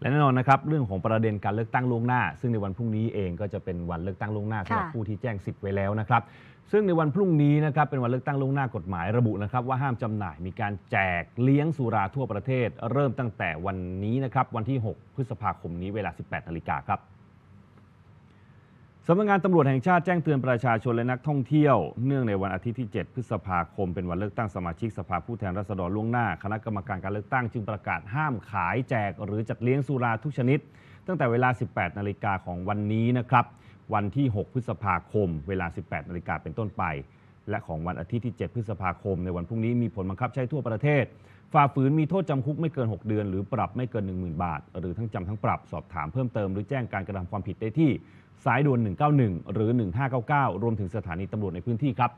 และแน่นอนนะครับเรื่องของประเด็นการเลือกตั้งล่วงหน้า ซึ่งในวันพรุ่งนี้เองก็จะเป็นวันเลือกตั้งล่วงหน้าสำหรับผู้ที่แจ้งสิทธิ์ไว้แล้วนะครับซึ่งในวันพรุ่งนี้นะครับเป็นวันเลือกตั้งล่วงหน้ากฎหมายระบุนะครับ ว่าห้ามจำหน่ายมีการแจกเลี้ยงสุราทั่วประเทศ เริ่มตั้งแต่วันนี้นะครับวันที่ 6 พฤษภาคมนี้เวลา 18นาฬิกาครับสำนักงานตำรวจแห่งชาติ แจ้งเตือนประชาชน และนักท่องเที่ยว เนื่องในวันอาทิตย์ที่ 7 พฤษภาคมเป็นวันเลือกตั้งสมาชิกสภาผู้แทนราษฎรล่วงหน้า คณะกรรมการการเลือกตั้งจึงประกาศห้ามขายแจกหรือจัดเลี้ยงสุราทุกชนิด ตั้งแต่เวลา 18นาฬิกาของวันนี้นะครับ วันที่ 6 พฤษภาคม เวลา 18นาฬิกาเป็นต้นไปและของวันอาทิตย์ที่ 7 พฤษภาคม ในวันพรุ่งนี้มีผลบังคับใช้ทั่วประเทศ ฝ่าฝืนมีโทษจำคุกไม่เกิน 6 เดือน หรือปรับไม่เกิน10,000 บาท หรือทั้งจำทั้งปรับสอบถามเพิ่มเติมหรือแจ้งการกระทำความผิดได้ที่ สายด่วน 191 หรือ 1599 รวมถึงสถานีตำรวจในพื้นที่ครับ